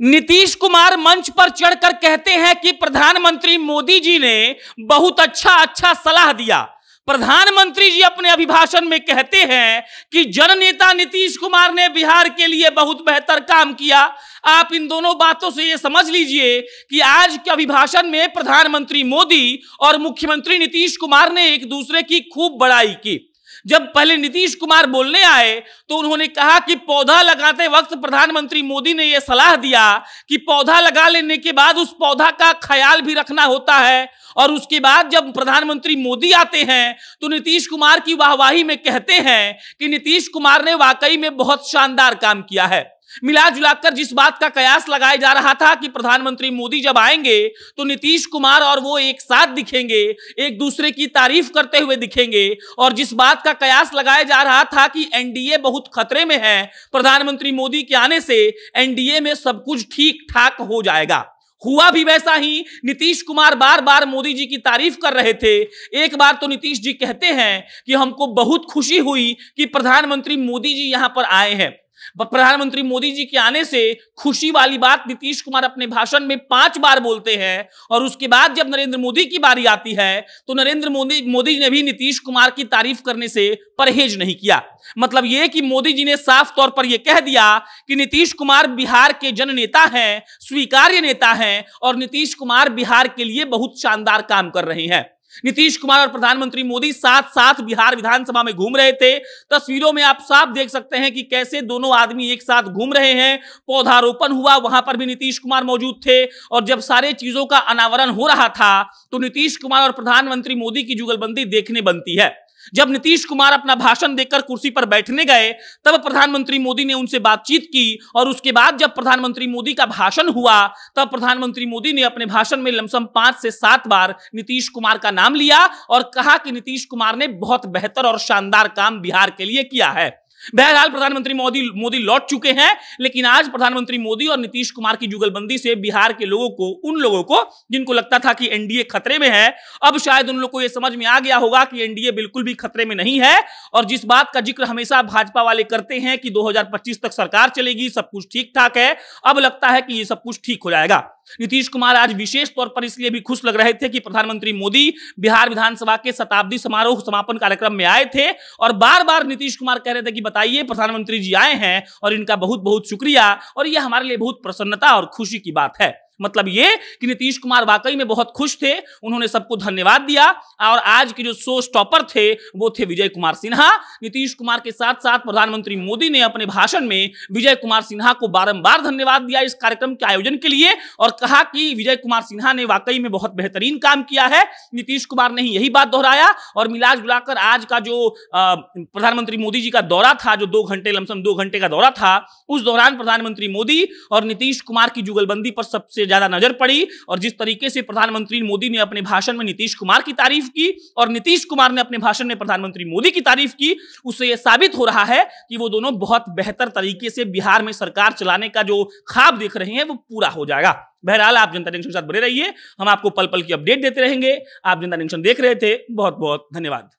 नीतीश कुमार मंच पर चढ़कर कहते हैं कि प्रधानमंत्री मोदी जी ने बहुत अच्छा अच्छा सलाह दिया प्रधानमंत्री जी अपने अभिभाषण में कहते हैं कि जननेता नीतीश कुमार ने बिहार के लिए बहुत बेहतर काम किया आप इन दोनों बातों से ये समझ लीजिए कि आज के अभिभाषण में प्रधानमंत्री मोदी और मुख्यमंत्री नीतीश कुमार ने एक दूसरे की खूब बड़ाई की जब पहले नीतीश कुमार बोलने आए तो उन्होंने कहा कि पौधा लगाते वक्त प्रधानमंत्री मोदी ने यह सलाह दिया कि पौधा लगा लेने के बाद उस पौधा का ख्याल भी रखना होता है और उसके बाद जब प्रधानमंत्री मोदी आते हैं तो नीतीश कुमार की वाहवाही में कहते हैं कि नीतीश कुमार ने वाकई में बहुत शानदार काम किया है मिला जुलाकर जिस बात का कयास लगाया जा रहा था कि प्रधानमंत्री मोदी जब आएंगे तो नीतीश कुमार और वो एक साथ दिखेंगे एक दूसरे की तारीफ करते हुए दिखेंगे और जिस बात का कयास लगाया जा रहा था कि एनडीए बहुत खतरे में है प्रधानमंत्री मोदी के आने से एनडीए में सब कुछ ठीक ठाक हो जाएगा हुआ भी वैसा ही नीतीश कुमार बार बार मोदी जी की तारीफ कर रहे थे एक बार तो नीतीश जी कहते हैं कि हमको बहुत खुशी हुई कि प्रधानमंत्री मोदी जी यहां पर आए हैं प्रधानमंत्री मोदी जी के आने से खुशी वाली बात नीतीश कुमार अपने भाषण में पांच बार बोलते हैं और उसके बाद जब नरेंद्र मोदी की बारी आती है तो नरेंद्र मोदी मोदी ने भी नीतीश कुमार की तारीफ करने से परहेज नहीं किया मतलब यह कि मोदी जी ने साफ तौर पर यह कह दिया कि नीतीश कुमार बिहार के जन नेता हैं स्वीकार्य नेता हैं और नीतीश कुमार बिहार के लिए बहुत शानदार काम कर रहे हैं नीतीश कुमार और प्रधानमंत्री मोदी साथ साथ बिहार विधानसभा में घूम रहे थे तस्वीरों में आप साफ देख सकते हैं कि कैसे दोनों आदमी एक साथ घूम रहे हैं पौधारोपण हुआ वहां पर भी नीतीश कुमार मौजूद थे और जब सारे चीजों का अनावरण हो रहा था तो नीतीश कुमार और प्रधानमंत्री मोदी की जुगलबंदी देखने बनती है जब नीतीश कुमार अपना भाषण देकर कुर्सी पर बैठने गए तब प्रधानमंत्री मोदी ने उनसे बातचीत की और उसके बाद जब प्रधानमंत्री मोदी का भाषण हुआ तब प्रधानमंत्री मोदी ने अपने भाषण में लमसम पांच से सात बार नीतीश कुमार का नाम लिया और कहा कि नीतीश कुमार ने बहुत बेहतर और शानदार काम बिहार के लिए किया है बहरहाल प्रधानमंत्री मोदी मोदी लौट चुके हैं लेकिन आज प्रधानमंत्री मोदी और नीतीश कुमार की जुगलबंदी से बिहार के लोगों को उन लोगों को जिनको लगता था कि एनडीए खतरे में है अब शायद उन लोग को यह समझ में आ गया होगा कि एनडीए बिल्कुल भी खतरे में नहीं है और जिस बात का जिक्र हमेशा भाजपा वाले करते हैं कि दो तक सरकार चलेगी सब कुछ ठीक ठाक है अब लगता है कि ये सब कुछ ठीक हो जाएगा नीतीश कुमार आज विशेष तौर पर इसलिए भी खुश लग रहे थे कि प्रधानमंत्री मोदी बिहार विधानसभा के शताब्दी समारोह समापन कार्यक्रम में आए थे और बार बार नीतीश कुमार कह रहे थे कि बताइए प्रधानमंत्री जी आए हैं और इनका बहुत बहुत शुक्रिया और यह हमारे लिए बहुत प्रसन्नता और खुशी की बात है मतलब ये कि नीतीश कुमार वाकई में बहुत खुश थे उन्होंने सबको धन्यवाद दिया और आज के जो शो स्टॉपर थे वो थे विजय कुमार सिन्हा नीतीश कुमार के साथ साथ प्रधानमंत्री मोदी ने अपने भाषण में विजय कुमार सिन्हा को बारंबार धन्यवाद दिया इस कार्यक्रम के आयोजन के लिए और कहा कि विजय कुमार सिन्हा ने वाकई में बहुत बेहतरीन काम किया है नीतीश कुमार ने ही यही बात दोहराया और मिला जुलाकर आज का जो प्रधानमंत्री मोदी जी का दौरा था जो दो घंटे लमसम दो घंटे का दौरा था उस दौरान प्रधानमंत्री मोदी और नीतीश कुमार की जुगलबंदी पर सबसे ज्यादा नजर पड़ी और जिस तरीके से प्रधानमंत्री मोदी ने अपने भाषण में नीतीश कुमार की तारीफ की और नीतीश कुमार ने अपने भाषण में प्रधानमंत्री मोदी की तारीफ की उससे यह साबित हो रहा है कि वो दोनों बहुत बेहतर तरीके से बिहार में सरकार चलाने का जो खाब देख रहे हैं वो पूरा हो जाएगा बहरहाल आप जनता जंक्शन के साथ बने रहिए हम आपको पल पल की अपडेट देते रहेंगे आप जनता जंक्शन देख रहे थे बहुत बहुत धन्यवाद